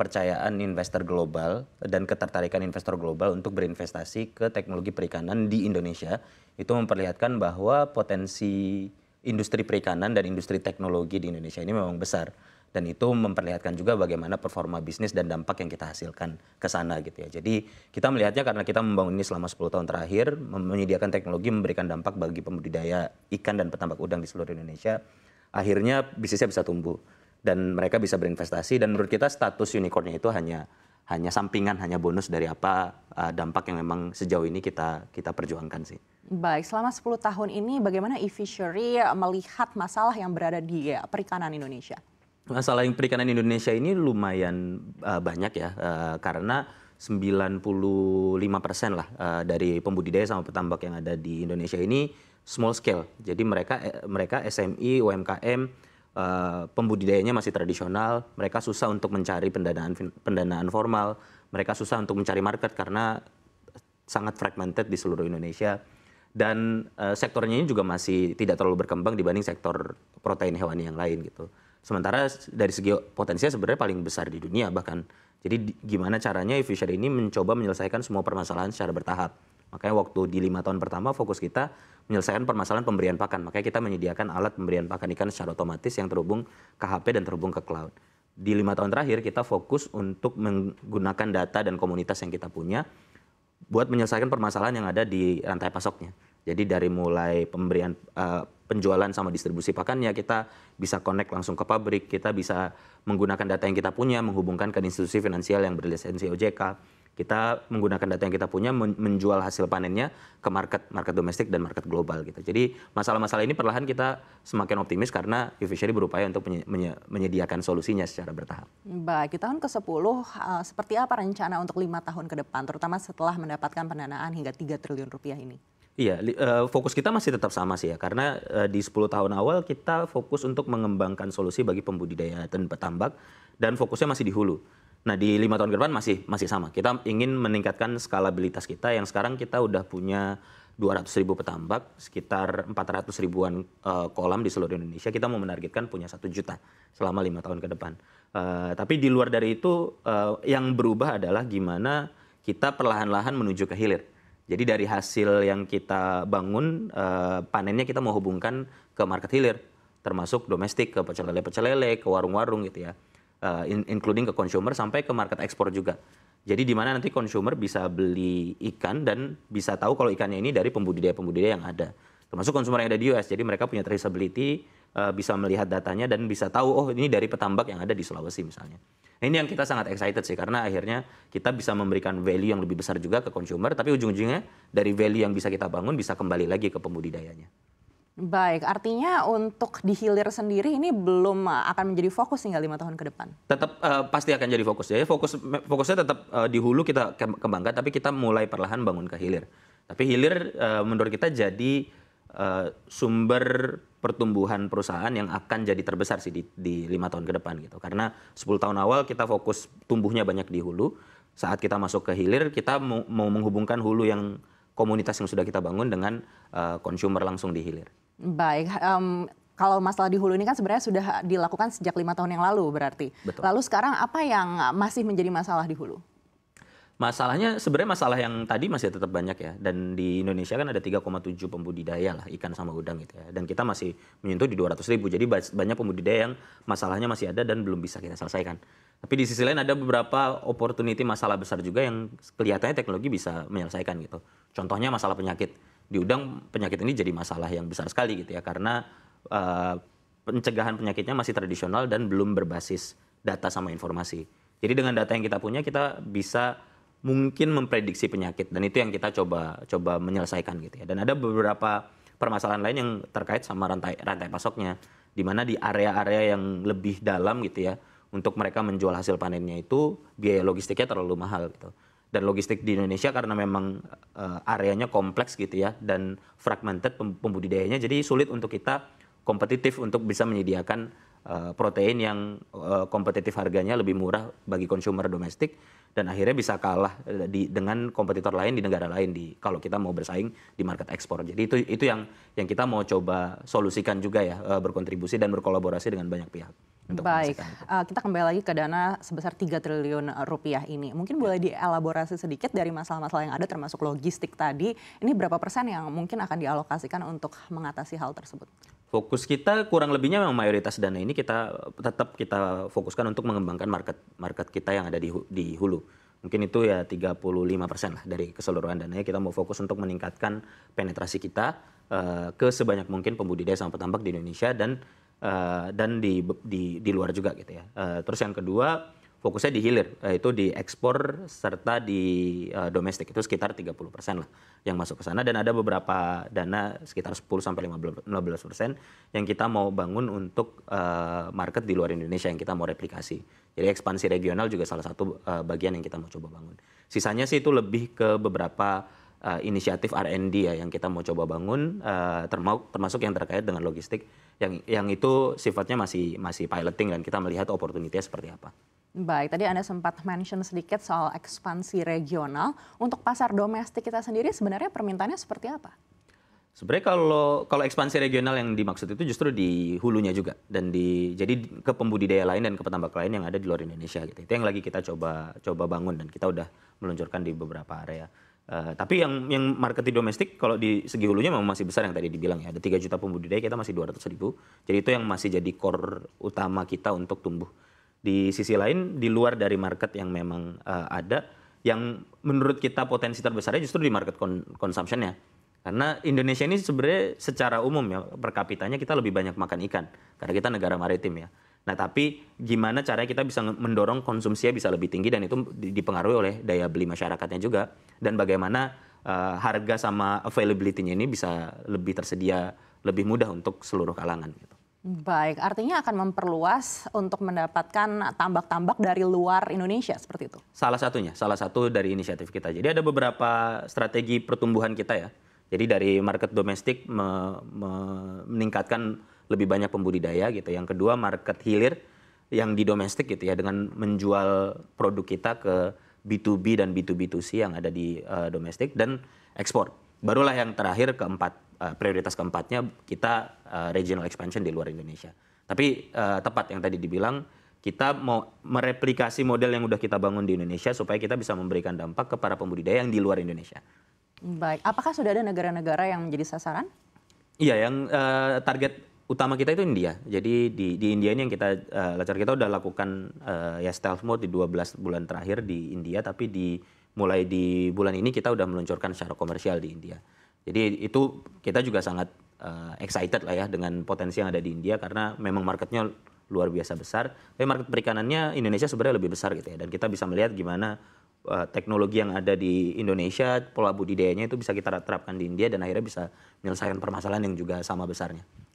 kepercayaan investor global dan ketertarikan investor global untuk berinvestasi ke teknologi perikanan di Indonesia itu memperlihatkan bahwa potensi industri perikanan dan industri teknologi di Indonesia ini memang besar dan itu memperlihatkan juga bagaimana performa bisnis dan dampak yang kita hasilkan ke sana gitu ya. Jadi kita melihatnya karena kita membangun ini selama 10 tahun terakhir, menyediakan teknologi memberikan dampak bagi pembudidaya ikan dan petambak udang di seluruh Indonesia, akhirnya bisnisnya bisa tumbuh dan mereka bisa berinvestasi dan menurut kita status unicornnya itu hanya hanya sampingan, hanya bonus dari apa uh, dampak yang memang sejauh ini kita kita perjuangkan sih. Baik, selama 10 tahun ini bagaimana e-fishery eh, melihat masalah yang berada di eh, perikanan Indonesia? Masalah yang perikanan Indonesia ini lumayan uh, banyak ya uh, karena 95% lah uh, dari pembudidaya sama petambak yang ada di Indonesia ini small scale. Jadi mereka mereka SMI, e, UMKM uh, pembudidayanya masih tradisional, mereka susah untuk mencari pendanaan pendanaan formal, mereka susah untuk mencari market karena sangat fragmented di seluruh Indonesia dan uh, sektornya ini juga masih tidak terlalu berkembang dibanding sektor protein hewani yang lain gitu. Sementara dari segi potensinya sebenarnya paling besar di dunia bahkan. Jadi gimana caranya e-fisher ini mencoba menyelesaikan semua permasalahan secara bertahap. Makanya waktu di lima tahun pertama fokus kita menyelesaikan permasalahan pemberian pakan. Makanya kita menyediakan alat pemberian pakan ikan secara otomatis yang terhubung ke HP dan terhubung ke cloud. Di lima tahun terakhir kita fokus untuk menggunakan data dan komunitas yang kita punya buat menyelesaikan permasalahan yang ada di rantai pasoknya. Jadi dari mulai pemberian uh, penjualan sama distribusi pakannya kita bisa connect langsung ke pabrik, kita bisa menggunakan data yang kita punya menghubungkan ke institusi finansial yang berlisensi OJK kita menggunakan data yang kita punya menjual hasil panennya ke market market domestik dan market global gitu. Jadi masalah-masalah ini perlahan kita semakin optimis karena e-fishery berupaya untuk menyediakan solusinya secara bertahap. Baik, di tahun ke-10 uh, eh, seperti apa rencana untuk lima tahun ke depan terutama setelah mendapatkan pendanaan hingga 3 triliun rupiah ini? Iya, uh, fokus kita masih tetap sama sih ya, karena uh, di 10 tahun awal kita fokus untuk mengembangkan solusi bagi pembudidaya dan petambak, dan fokusnya masih di hulu. Nah di lima tahun ke depan masih masih sama. Kita ingin meningkatkan skalabilitas kita yang sekarang kita udah punya 200 ribu petambak, sekitar 400 ribuan uh, kolam di seluruh Indonesia. Kita mau menargetkan punya satu juta selama lima tahun ke depan. Uh, tapi di luar dari itu uh, yang berubah adalah gimana kita perlahan-lahan menuju ke hilir. Jadi dari hasil yang kita bangun uh, panennya kita mau hubungkan ke market hilir, termasuk domestik ke pecelele-pecelele, ke warung-warung gitu ya Eh, including ke consumer sampai ke market ekspor juga. Jadi di mana nanti consumer bisa beli ikan dan bisa tahu kalau ikannya ini dari pembudidaya-pembudidaya yang ada. Termasuk consumer yang ada di US. Jadi mereka punya traceability, eh, bisa melihat datanya dan bisa tahu oh ini dari petambak yang ada di Sulawesi misalnya. Nah, ini yang kita sangat excited sih karena akhirnya kita bisa memberikan value yang lebih besar juga ke consumer tapi ujung-ujungnya dari value yang bisa kita bangun bisa kembali lagi ke pembudidayanya. Baik, artinya untuk di hilir sendiri ini belum eh, akan menjadi fokus hingga lima tahun ke depan. Tetap uh, pasti akan jadi fokus. ya. fokus fokusnya tetap uh, di hulu kita kembangkan, tapi kita mulai perlahan bangun ke hilir. Tapi hilir uh, menurut kita jadi uh, sumber pertumbuhan perusahaan yang akan jadi terbesar sih di, di lima tahun ke depan gitu. Karena 10 tahun awal kita fokus tumbuhnya banyak di hulu. Saat kita masuk ke hilir, kita mau, menghubungkan hulu yang komunitas yang sudah kita bangun dengan uh, consumer langsung di hilir. Baik, um, kalau masalah di hulu ini kan sebenarnya sudah dilakukan sejak lima tahun yang lalu berarti. Betul. Lalu sekarang apa yang masih menjadi masalah di hulu? Masalahnya sebenarnya masalah yang tadi masih tetap banyak ya. Dan di Indonesia kan ada 3,7 pembudidaya lah ikan sama udang gitu ya. Dan kita masih menyentuh di 200 ribu. Jadi banyak pembudidaya yang masalahnya masih ada dan belum bisa kita selesaikan. Tapi di sisi lain ada beberapa opportunity masalah besar juga yang kelihatannya teknologi bisa menyelesaikan gitu. Contohnya masalah penyakit di udang penyakit ini jadi masalah yang besar sekali gitu ya karena uh, pencegahan penyakitnya masih tradisional dan belum berbasis data sama informasi. Jadi dengan data yang kita punya kita bisa mungkin memprediksi penyakit dan itu yang kita coba coba menyelesaikan gitu ya. Dan ada beberapa permasalahan lain yang terkait sama rantai rantai pasoknya di mana di area-area yang lebih dalam gitu ya untuk mereka menjual hasil panennya itu biaya logistiknya terlalu mahal gitu dan logistik di Indonesia karena memang uh, areanya kompleks gitu ya dan fragmented pem pembudidayanya jadi sulit untuk kita kompetitif untuk bisa menyediakan uh, protein yang uh, kompetitif harganya lebih murah bagi konsumer domestik dan akhirnya bisa kalah di, dengan kompetitor lain di negara lain di kalau kita mau bersaing di market ekspor jadi itu itu yang yang kita mau coba solusikan juga ya uh, berkontribusi dan berkolaborasi dengan banyak pihak. Untuk Baik, uh, kita kembali lagi ke dana sebesar 3 triliun eh, rupiah ini. Mungkin ya. boleh dielaborasi sedikit dari masalah-masalah yang ada termasuk logistik tadi. Ini berapa persen yang mungkin akan dialokasikan untuk mengatasi hal tersebut? Fokus kita kurang lebihnya memang mayoritas dana ini kita eh, tetap kita fokuskan untuk mengembangkan market market kita yang ada di di hulu mungkin itu ya 35 persen lah dari keseluruhan dana ya. kita mau fokus untuk meningkatkan penetrasi kita uh, ke sebanyak mungkin pembudidaya sama petambak di Indonesia dan uh, dan di, di di luar juga gitu ya. Uh, terus yang kedua fokusnya di hilir yaitu di ekspor serta di uh, domestik itu sekitar 30% lah yang masuk ke sana dan ada beberapa dana sekitar 10 sampai 15% yang kita mau bangun untuk uh, market di luar Indonesia yang kita mau replikasi. Jadi ekspansi regional juga salah satu uh, bagian yang kita mau coba bangun. Sisanya sih itu lebih ke beberapa uh, inisiatif R&D ya yang kita mau coba bangun uh, termasuk yang terkait dengan logistik yang yang itu sifatnya masih masih piloting dan kita melihat opportunity seperti apa. Baik, tadi Anda sempat mention sedikit soal ekspansi regional. Untuk pasar domestik kita sendiri sebenarnya permintaannya seperti apa? Sebenarnya kalau kalau ekspansi regional yang dimaksud itu justru di hulunya juga dan di jadi ke pembudidaya lain dan ke petambak lain yang ada di luar Indonesia gitu. Itu yang lagi kita coba coba bangun dan kita udah meluncurkan di beberapa area. Uh, tapi yang yang market di domestik kalau di segi hulunya memang masih besar yang tadi dibilang ya. Ada 3 juta pembudidaya kita masih 200 ribu. Jadi itu yang masih jadi core utama kita untuk tumbuh. Di sisi lain di luar dari market yang memang uh, ada yang menurut kita potensi terbesarnya justru di market kon ya. Karena Indonesia ini sebenarnya secara umum ya per kapitanya kita lebih banyak makan ikan karena kita negara maritim ya. Nah, tapi gimana caranya kita bisa mendorong konsumsinya bisa lebih tinggi dan itu dipengaruhi oleh daya beli masyarakatnya juga dan bagaimana uh, harga sama availability-nya ini bisa lebih tersedia lebih mudah untuk seluruh kalangan gitu. Baik, artinya akan memperluas untuk mendapatkan tambak-tambak dari luar Indonesia seperti itu. Salah satunya, salah satu dari inisiatif kita. Jadi ada beberapa strategi pertumbuhan kita ya. Jadi dari market domestik me, me, meningkatkan lebih banyak pembudidaya gitu. Yang kedua market hilir yang di domestik gitu ya dengan menjual produk kita ke B2B dan B2B2C yang ada di uh, domestik dan ekspor. Barulah yang terakhir keempat uh, prioritas keempatnya kita uh, regional expansion di luar Indonesia. Tapi uh, tepat yang tadi dibilang kita mau mereplikasi model yang udah kita bangun di Indonesia supaya kita bisa memberikan dampak ke para pembudidaya yang di luar Indonesia. Baik, apakah sudah ada negara-negara yang menjadi sasaran? Iya, yang uh, target utama kita itu India. Jadi di, di India ini yang kita uh, eh, lancar kita udah lakukan uh, ya stealth mode di 12 bulan terakhir di India tapi di mulai di bulan ini kita udah meluncurkan secara komersial di India. Jadi itu kita juga sangat uh, excited lah ya dengan potensi yang ada di India karena memang marketnya luar biasa besar. Tapi market perikanannya Indonesia sebenarnya lebih besar gitu ya dan kita bisa melihat gimana teknologi yang ada di Indonesia, pola budidayanya itu bisa kita terapkan di India dan akhirnya bisa menyelesaikan permasalahan yang juga sama besarnya.